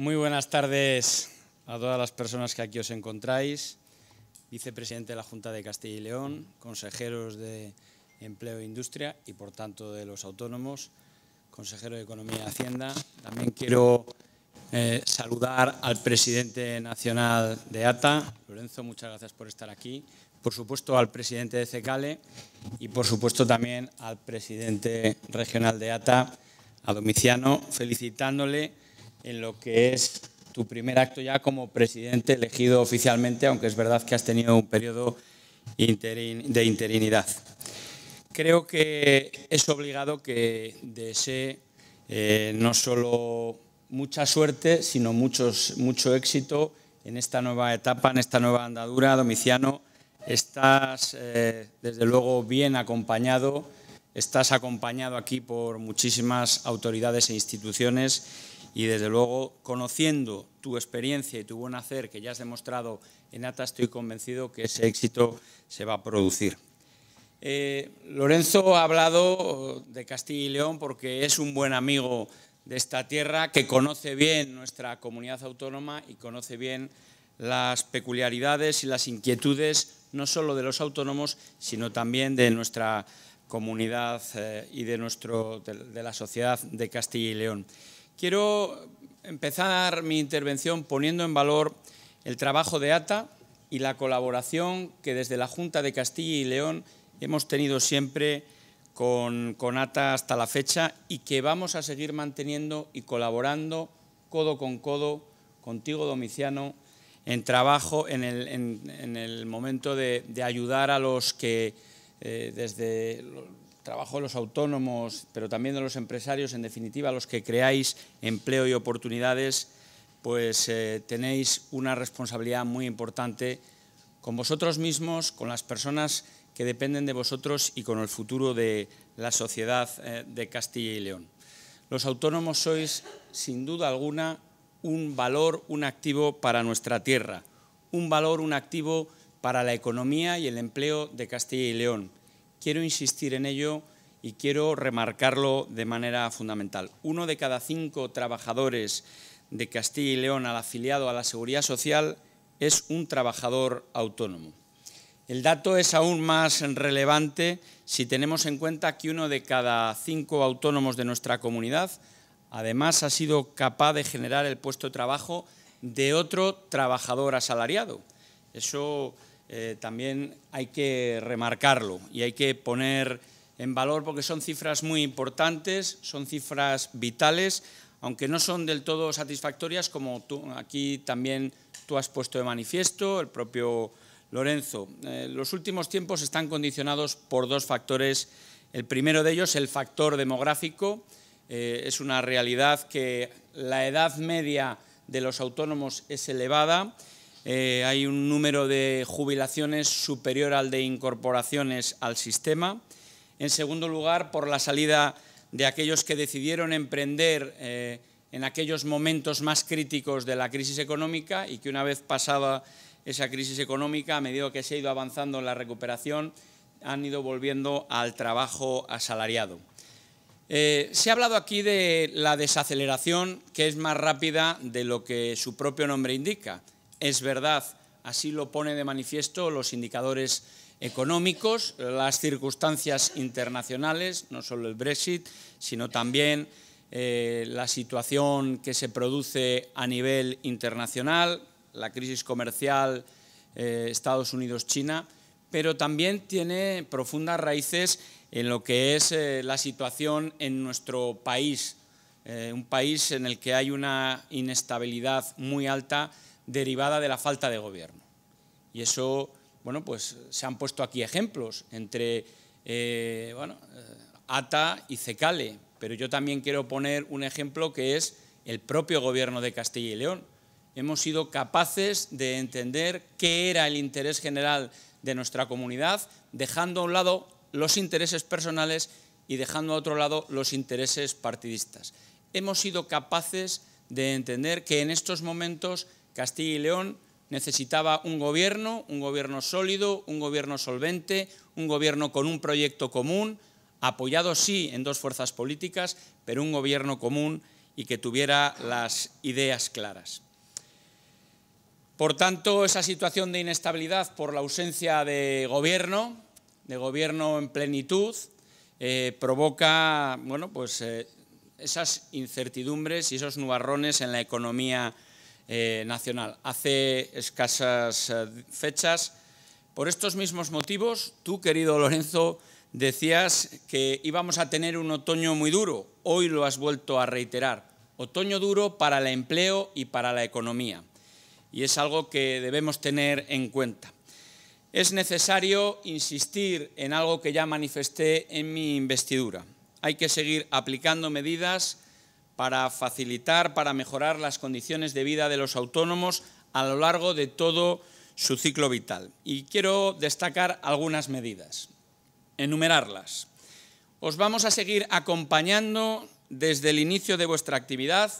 Muy buenas tardes a todas las personas que aquí os encontráis, vicepresidente de la Junta de Castilla y León, consejeros de Empleo e Industria y, por tanto, de los autónomos, consejero de Economía y Hacienda. También quiero eh, saludar al presidente nacional de ATA, Lorenzo, muchas gracias por estar aquí. Por supuesto, al presidente de CECALE y, por supuesto, también al presidente regional de ATA, a Domiciano, felicitándole en lo que es tu primer acto ya como presidente elegido oficialmente, aunque es verdad que has tenido un periodo de interinidad. Creo que es obligado que desee eh, no solo mucha suerte, sino mucho éxito en esta nueva etapa, en esta nueva andadura. Domiciano, estás eh, desde luego bien acompañado, estás acompañado aquí por muchísimas autoridades e instituciones y desde luego conociendo tu experiencia y tu buen hacer que ya has demostrado en ATA, estoy convencido que ese éxito se va a producir. Eh, Lorenzo ha hablado eh, de Castilla y León porque es un buen amigo de esta tierra que conoce bien nuestra comunidad autónoma y conoce bien las peculiaridades y las inquietudes no solo de los autónomos, sino también de nuestra comunidad eh, y de, de la sociedad de Castilla y León. Quiero empezar mi intervención poniendo en valor el trabajo de ATA y la colaboración que desde la Junta de Castilla y León hemos tenido siempre con, ATA hasta la fecha y que vamos a seguir manteniendo y colaborando codo con codo contigo, Domiciano, en trabajo, en el, el momento de, ayudar a los que eh, desde trabajo de los autónomos, pero también de los empresarios, en definitiva, los que creáis empleo y oportunidades, pues eh, tenéis una responsabilidad muy importante con vosotros mismos, con las personas que dependen de vosotros y con el futuro de la sociedad eh, de Castilla y León. Los autónomos sois, sin duda alguna, un valor, un activo para nuestra tierra, un valor, un activo para la economía y el empleo de Castilla y León quiero insistir en ello y quiero remarcarlo de manera fundamental. Uno de cada cinco trabajadores de Castilla y León al afiliado a la Seguridad Social es un trabajador autónomo. El dato es aún más relevante si tenemos en cuenta que uno de cada cinco autónomos de nuestra comunidad además ha sido capaz de generar el puesto de trabajo de otro trabajador asalariado. Eso eh, también hay que remarcarlo y hay que poner en valor porque son cifras muy importantes, son cifras vitales, aunque no son del todo satisfactorias, como aquí también tú has puesto de manifiesto, el propio Lorenzo. Eh, los últimos tiempos están condicionados por dos factores. El primero de ellos, el factor demográfico. Eh, es una realidad que la edad media de los autónomos es elevada eh, hay un número de jubilaciones superior al de incorporaciones al sistema. En segundo lugar, por la salida de aquellos que decidieron emprender eh, en aquellos momentos más críticos de la crisis económica y que una vez pasada esa crisis económica, a medida que se ha ido avanzando en la recuperación, han ido volviendo al trabajo asalariado. Eh, se ha hablado aquí de la desaceleración, que es más rápida de lo que su propio nombre indica. Es verdad, así lo pone de manifiesto los indicadores económicos, las circunstancias internacionales, no solo el Brexit, sino también eh, la situación que se produce a nivel internacional, la crisis comercial eh, Estados Unidos-China, pero también tiene profundas raíces en lo que es eh, la situación en nuestro país, un país en el que hay una inestabilidad muy alta derivada de la falta de gobierno. Y eso, bueno, pues se han puesto aquí ejemplos entre, eh, eh, ATA y CECALE, pero yo también quiero poner un ejemplo que es el propio gobierno de Castilla y León. Hemos sido capaces de entender qué era el interés general de nuestra comunidad, dejando a un lado los intereses personales y dejando a otro lado los intereses partidistas. Hemos sido capaces de entender que en estos momentos Castilla y León necesitaba un gobierno, un gobierno sólido, un gobierno solvente, un gobierno con un proyecto común, apoyado sí en dos fuerzas políticas, pero un gobierno común y que tuviera las ideas claras. Por tanto, esa situación de inestabilidad por la ausencia de gobierno, de gobierno en plenitud, eh, provoca bueno, pues, eh, esas incertidumbres y esos nubarrones en la economía eh, nacional. Hace escasas eh, fechas, por estos mismos motivos, tú, querido Lorenzo, decías que íbamos a tener un otoño muy duro. Hoy lo has vuelto a reiterar. Otoño duro para el empleo y para la economía. Y es algo que debemos tener en cuenta. Es necesario insistir en algo que ya manifesté en mi investidura. Hay que seguir aplicando medidas para facilitar, para mejorar las condiciones de vida de los autónomos a lo largo de todo su ciclo vital. Y quiero destacar algunas medidas, enumerarlas. Os vamos a seguir acompañando desde el inicio de vuestra actividad,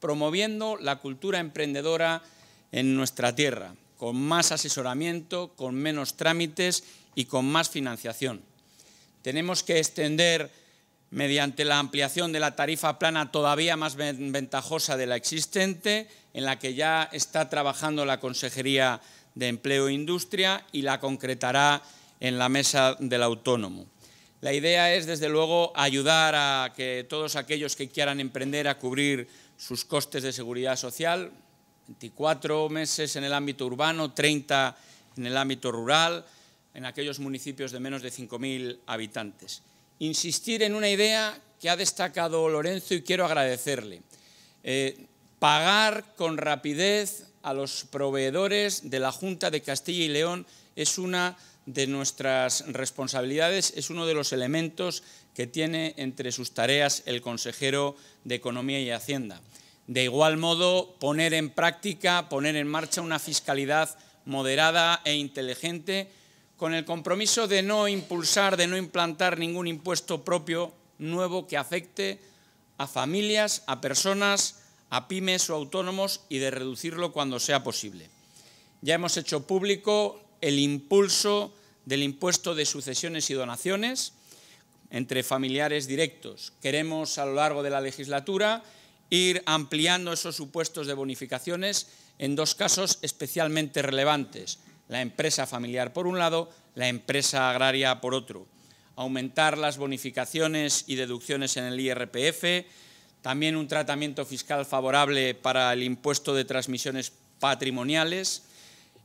promoviendo la cultura emprendedora en nuestra tierra, con más asesoramiento, con menos trámites y con más financiación. Tenemos que extender mediante la ampliación de la tarifa plana todavía más ventajosa de la existente, en la que ya está trabajando la Consejería de Empleo e Industria y la concretará en la mesa del autónomo. La idea es, desde luego, ayudar a que todos aquellos que quieran emprender a cubrir sus costes de seguridad social, 24 meses en el ámbito urbano, 30 en el ámbito rural, en aquellos municipios de menos de 5.000 habitantes insistir en una idea que ha destacado Lorenzo y quiero agradecerle. Eh, pagar con rapidez a los proveedores de la Junta de Castilla y León es una de nuestras responsabilidades, es uno de los elementos que tiene entre sus tareas el consejero de Economía y Hacienda. De igual modo, poner en práctica, poner en marcha una fiscalidad moderada e inteligente con el compromiso de no impulsar, de no implantar ningún impuesto propio nuevo que afecte a familias, a personas, a pymes o autónomos y de reducirlo cuando sea posible. Ya hemos hecho público el impulso del impuesto de sucesiones y donaciones entre familiares directos. Queremos a lo largo de la legislatura ir ampliando esos supuestos de bonificaciones en dos casos especialmente relevantes la empresa familiar por un lado, la empresa agraria por otro. Aumentar las bonificaciones y deducciones en el IRPF, también un tratamiento fiscal favorable para el impuesto de transmisiones patrimoniales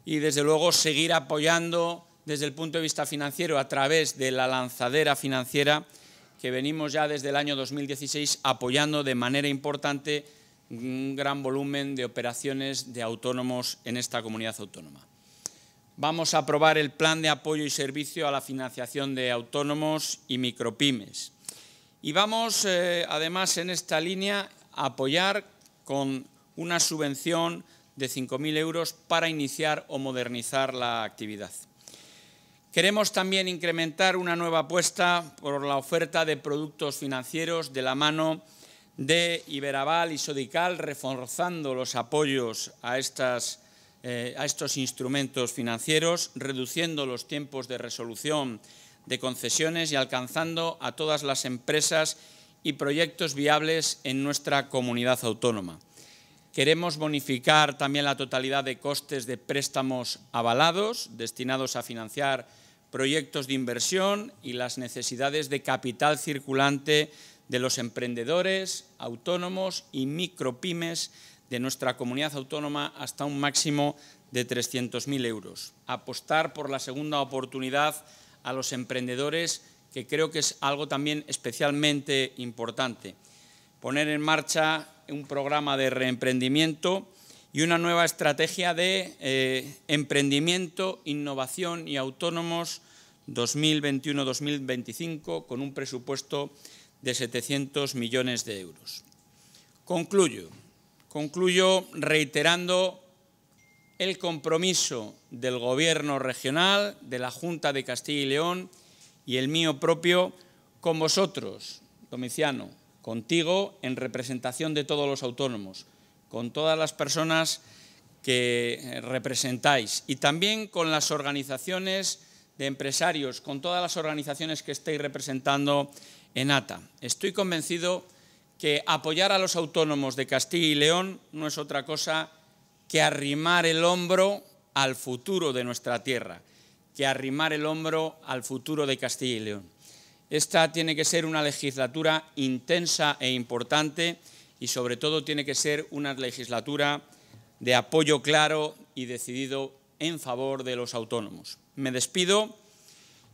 y, desde luego, seguir apoyando desde el punto de vista financiero a través de la lanzadera financiera que venimos ya desde el año 2016 apoyando de manera importante un gran volumen de operaciones de autónomos en esta comunidad autónoma vamos a aprobar el plan de apoyo y servicio a la financiación de autónomos y micropymes. Y vamos, eh, además, en esta línea a apoyar con una subvención de 5.000 euros para iniciar o modernizar la actividad. Queremos también incrementar una nueva apuesta por la oferta de productos financieros de la mano de Iberaval y Sodical, reforzando los apoyos a estas eh, a estos instrumentos financieros, reduciendo los tiempos de resolución de concesiones y alcanzando a todas las empresas y proyectos viables en nuestra comunidad autónoma. Queremos bonificar también la totalidad de costes de préstamos avalados destinados a financiar proyectos de inversión y las necesidades de capital circulante de los emprendedores, autónomos y micropymes de nuestra comunidad autónoma hasta un máximo de 300.000 euros. Apostar por la segunda oportunidad a los emprendedores, que creo que es algo también especialmente importante. Poner en marcha un programa de reemprendimiento y una nueva estrategia de eh, emprendimiento, innovación y autónomos 2021-2025 con un presupuesto de 700 millones de euros. Concluyo. Concluyo reiterando el compromiso del Gobierno regional, de la Junta de Castilla y León y el mío propio con vosotros, Domiciano, contigo en representación de todos los autónomos, con todas las personas que representáis y también con las organizaciones de empresarios, con todas las organizaciones que estáis representando en ATA. Estoy convencido que apoyar a los autónomos de Castilla y León no es otra cosa que arrimar el hombro al futuro de nuestra tierra, que arrimar el hombro al futuro de Castilla y León. Esta tiene que ser una legislatura intensa e importante y sobre todo tiene que ser una legislatura de apoyo claro y decidido en favor de los autónomos. Me despido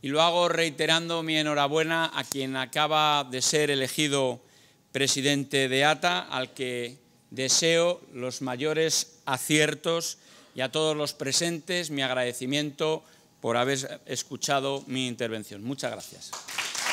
y lo hago reiterando mi enhorabuena a quien acaba de ser elegido presidente de ATA, al que deseo los mayores aciertos y a todos los presentes mi agradecimiento por haber escuchado mi intervención. Muchas gracias.